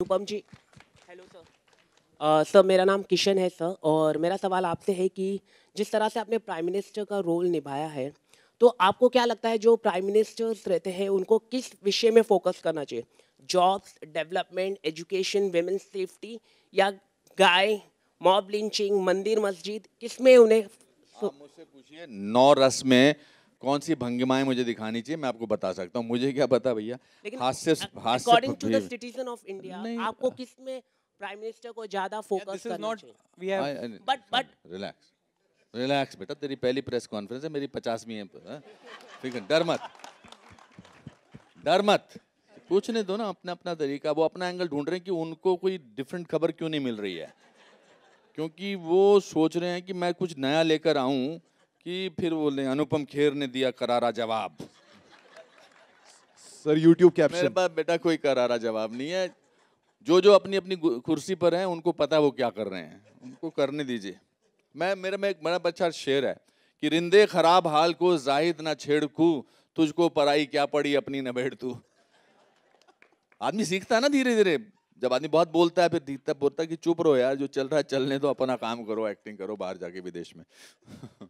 अनुपम ji hello sir sir मेरा नाम किशन है सर और मेरा सवाल आपसे है कि जिस तरह से आपने प्राइम मिनिस्टर का रोल निभाया है तो आपको क्या लगता है जो प्राइम मिनिस्टर्स रहते हैं उनको किस विषय में फोकस करना चाहिए jobs development education women safety या गाय मॉब लिंचिंग मंदिर मस्जिद किस में उन्हें मुझसे पूछिए नौ रस में कौन सी भंगिमाएं मुझे दिखानी चाहिए मैं आपको बता सकता हूँ मुझे क्या पता भैया आपको किस में प्राइम मिनिस्टर को ज्यादा फोकस रिलैक्स रिलैक्स बेटा तेरी पहली प्रेस कॉन्फ्रेंस है मेरी पचासवीं है ठीक है डर मत डर मत पूछने दो ना अपना अपना तरीका वो अपना एंगल ढूंढ रहे हैं कि उनको कोई डिफरेंट खबर क्यों नहीं मिल रही है क्योंकि वो सोच रहे हैं कि मैं कुछ नया लेकर आऊं कि फिर बोले अनुपम खेर ने दिया करारा जवाब सर यूट्यूब कैप्शन मेरे पास बेटा कोई करारा जवाब नहीं है जो जो अपनी अपनी कुर्सी पर हैं उनको पता है वो क्या कर रहे हैं उनको करने दीजिए मैं मेरे में एक बड़ा अच्छा शेर है कि रिंदे खराब हाल को जाहिद ना छेड़कू तुझको पराई क्या पड़ी अपनी न बैठ तू आदमी सीखता है ना धीरे धीरे जब आदमी बहुत बोलता है फिर धीरे बोलता है कि चुप रहो यार जो चल रहा है चलने तो अपना काम करो एक्टिंग करो बाहर जाके विदेश में